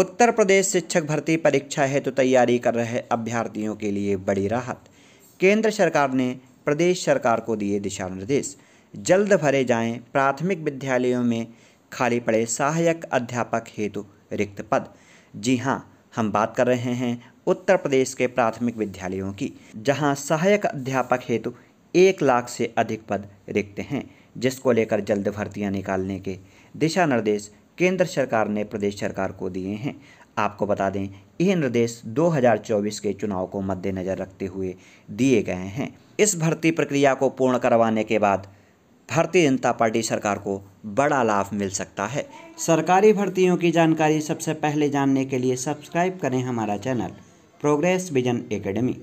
उत्तर प्रदेश शिक्षक भर्ती परीक्षा हेतु तो तैयारी कर रहे अभ्यर्थियों के लिए बड़ी राहत केंद्र सरकार ने प्रदेश सरकार को दिए दिशा निर्देश जल्द भरे जाएं प्राथमिक विद्यालयों में खाली पड़े सहायक अध्यापक हेतु रिक्त पद जी हाँ हम बात कर रहे हैं उत्तर प्रदेश के प्राथमिक विद्यालयों की जहां सहायक अध्यापक हेतु एक लाख से अधिक पद रिक्त हैं जिसको लेकर जल्द भर्तियां निकालने के दिशा निर्देश केंद्र सरकार ने प्रदेश सरकार को दिए हैं आपको बता दें यह निर्देश 2024 के चुनाव को मद्देनज़र रखते हुए दिए गए हैं इस भर्ती प्रक्रिया को पूर्ण करवाने के बाद भारतीय जनता पार्टी सरकार को बड़ा लाभ मिल सकता है सरकारी भर्तियों की जानकारी सबसे पहले जानने के लिए सब्सक्राइब करें हमारा चैनल प्रोग्रेस विजन एकेडमी